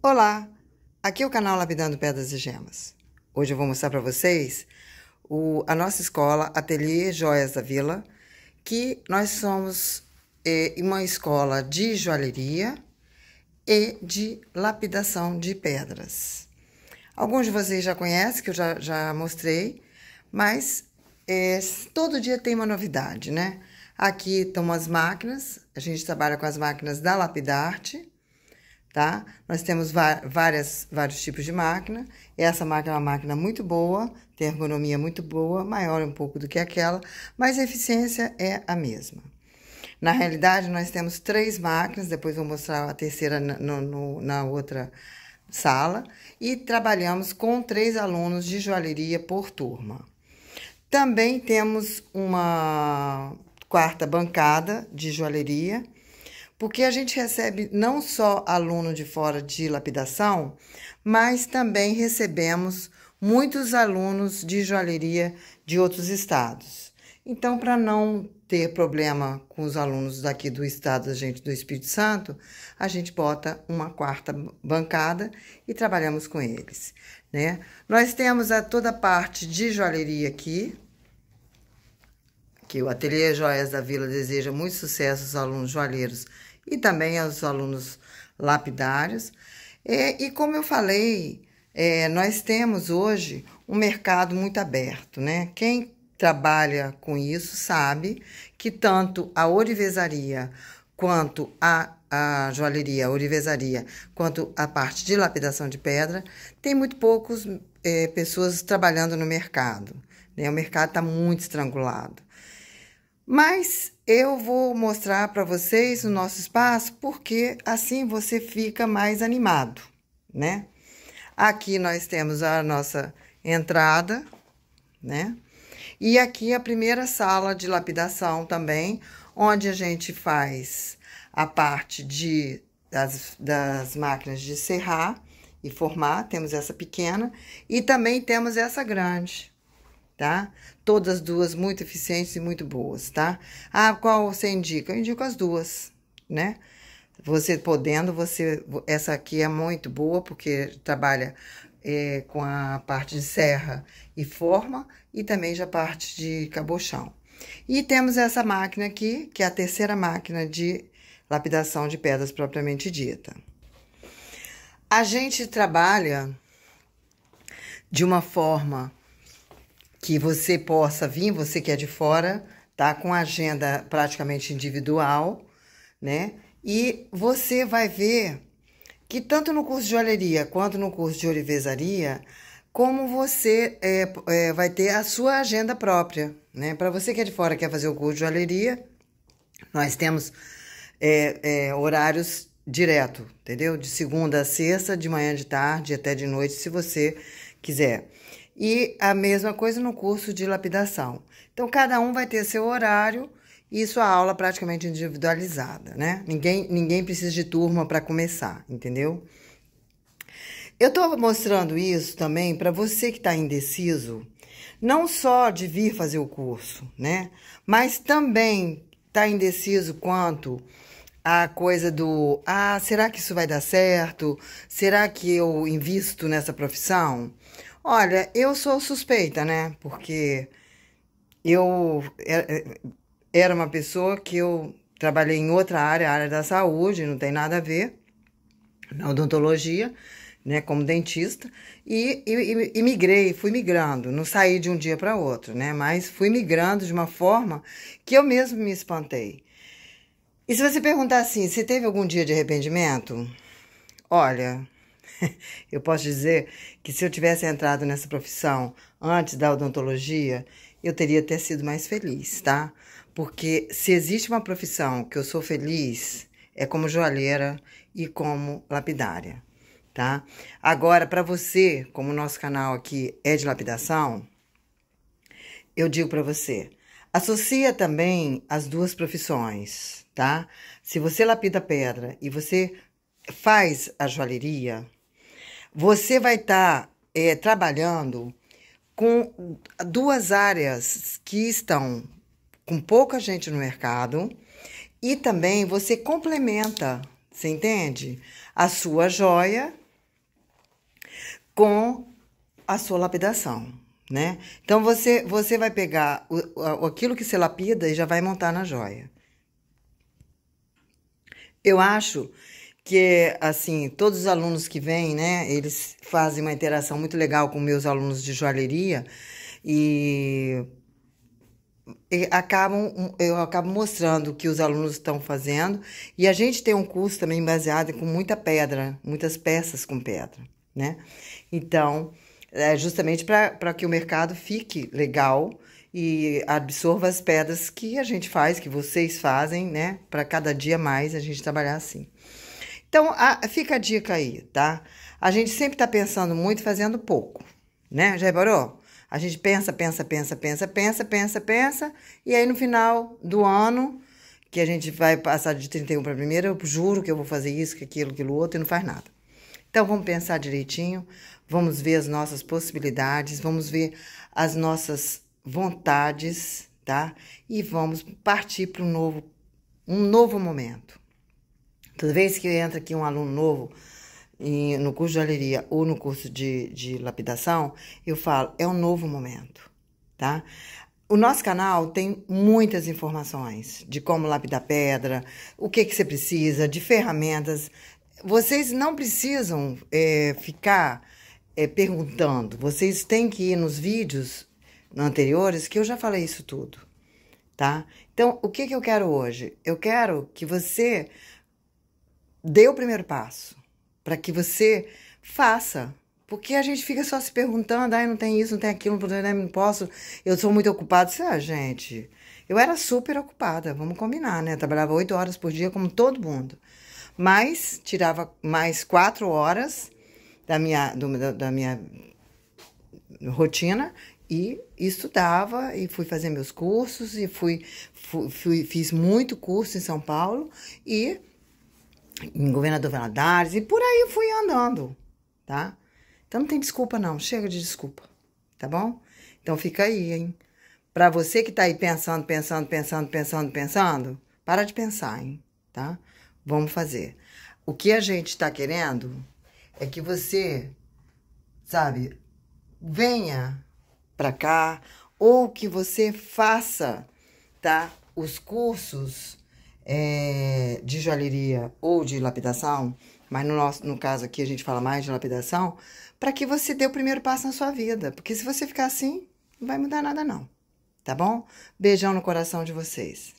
Olá, aqui é o canal Lapidando Pedras e Gemas. Hoje eu vou mostrar para vocês o, a nossa escola Ateliê Joias da Vila, que nós somos é, uma escola de joalheria e de lapidação de pedras. Alguns de vocês já conhecem, que eu já, já mostrei, mas é, todo dia tem uma novidade, né? Aqui estão as máquinas, a gente trabalha com as máquinas da Lapidarte, tá? Nós temos várias, vários tipos de máquina. Essa máquina é uma máquina muito boa, tem ergonomia muito boa, maior um pouco do que aquela, mas a eficiência é a mesma. Na realidade, nós temos três máquinas, depois vou mostrar a terceira no, na outra sala, e trabalhamos com três alunos de joalheria por turma. Também temos uma quarta bancada de joalheria, porque a gente recebe não só aluno de fora de lapidação, mas também recebemos muitos alunos de joalheria de outros estados. Então, para não ter problema com os alunos daqui do estado da gente do Espírito Santo, a gente bota uma quarta bancada e trabalhamos com eles, né? Nós temos a toda a parte de joalheria aqui, que o Ateliê Joias da Vila deseja muito sucesso aos alunos joalheiros e também aos alunos lapidários. É, e como eu falei, é, nós temos hoje um mercado muito aberto, né? Quem trabalha com isso sabe que tanto a orivesaria quanto a, a joalheria, a orivesaria, quanto a parte de lapidação de pedra, tem muito poucas é, pessoas trabalhando no mercado. Né? O mercado está muito estrangulado. Mas eu vou mostrar para vocês o nosso espaço, porque assim você fica mais animado, né? Aqui nós temos a nossa entrada, né? E aqui a primeira sala de lapidação também, onde a gente faz a parte de, das, das máquinas de serrar e formar. Temos essa pequena e também temos essa grande, tá? Todas duas muito eficientes e muito boas, tá? Ah, qual você indica? Eu indico as duas, né? Você podendo, você essa aqui é muito boa porque trabalha é, com a parte de serra e forma e também já parte de cabochão. E temos essa máquina aqui, que é a terceira máquina de lapidação de pedras propriamente dita. A gente trabalha de uma forma que você possa vir, você que é de fora, tá com agenda praticamente individual, né? E você vai ver que tanto no curso de olheria quanto no curso de orivesaria, como você é, é, vai ter a sua agenda própria, né? Para você que é de fora quer fazer o curso de olheria, nós temos é, é, horários direto, entendeu? De segunda a sexta, de manhã de tarde até de noite, se você quiser e a mesma coisa no curso de lapidação. Então, cada um vai ter seu horário e sua aula praticamente individualizada, né? Ninguém, ninguém precisa de turma para começar, entendeu? Eu estou mostrando isso também para você que está indeciso, não só de vir fazer o curso, né? Mas também está indeciso quanto a coisa do ah, será que isso vai dar certo? Será que eu invisto nessa profissão? Olha, eu sou suspeita, né? Porque eu é, é, era uma pessoa que eu trabalhei em outra área, a área da saúde, não tem nada a ver, na odontologia, né, como dentista, e, e, e migrei, fui migrando, não saí de um dia para outro, né, mas fui migrando de uma forma que eu mesmo me espantei. E se você perguntar assim, você teve algum dia de arrependimento? Olha, eu posso dizer que se eu tivesse entrado nessa profissão antes da odontologia, eu teria ter sido mais feliz, tá? Porque se existe uma profissão que eu sou feliz, é como joalheira e como lapidária, tá? Agora, para você, como o nosso canal aqui é de lapidação, eu digo para você, associa também as duas profissões, tá? Se você lapida pedra e você faz a joalheria, você vai estar tá, é, trabalhando com duas áreas que estão com pouca gente no mercado e também você complementa, você entende? A sua joia com a sua lapidação, né? Então você você vai pegar o, aquilo que você lapida e já vai montar na joia. Eu acho que assim todos os alunos que vêm, né, eles fazem uma interação muito legal com meus alunos de joalheria e, e acabam eu acabo mostrando o que os alunos estão fazendo e a gente tem um curso também baseado com muita pedra, muitas peças com pedra, né? Então é justamente para que o mercado fique legal e absorva as pedras que a gente faz, que vocês fazem, né? Para cada dia mais a gente trabalhar assim. Então, a, fica a dica aí, tá? A gente sempre está pensando muito, fazendo pouco, né? Já reparou? A gente pensa, pensa, pensa, pensa, pensa, pensa, pensa, e aí no final do ano, que a gente vai passar de 31 para primeira, eu juro que eu vou fazer isso, que aquilo, aquilo outro, e não faz nada. Então, vamos pensar direitinho, vamos ver as nossas possibilidades, vamos ver as nossas vontades, tá? E vamos partir para um novo, um novo momento. Toda vez que entra aqui um aluno novo no curso de joalheria ou no curso de, de lapidação, eu falo, é um novo momento, tá? O nosso canal tem muitas informações de como lapidar pedra, o que, que você precisa, de ferramentas. Vocês não precisam é, ficar é, perguntando, vocês têm que ir nos vídeos anteriores que eu já falei isso tudo, tá? Então, o que, que eu quero hoje? Eu quero que você dê o primeiro passo para que você faça. Porque a gente fica só se perguntando, ai, ah, não tem isso, não tem aquilo, não né, posso, eu sou muito ocupado. Ah, gente, eu era super ocupada, vamos combinar, né? trabalhava oito horas por dia, como todo mundo. Mas tirava mais quatro horas da minha, do, da, da minha rotina e estudava e fui fazer meus cursos e fui, fui, fui fiz muito curso em São Paulo e em Governador Valadares e por aí fui andando, tá? Então não tem desculpa não, chega de desculpa, tá bom? Então fica aí, hein? Para você que tá aí pensando, pensando, pensando, pensando, pensando, para de pensar, hein? Tá? Vamos fazer. O que a gente está querendo é que você, sabe, venha para cá ou que você faça, tá? Os cursos é, de joalheria ou de lapidação, mas no, nosso, no caso aqui a gente fala mais de lapidação, para que você dê o primeiro passo na sua vida. Porque se você ficar assim, não vai mudar nada, não. Tá bom? Beijão no coração de vocês.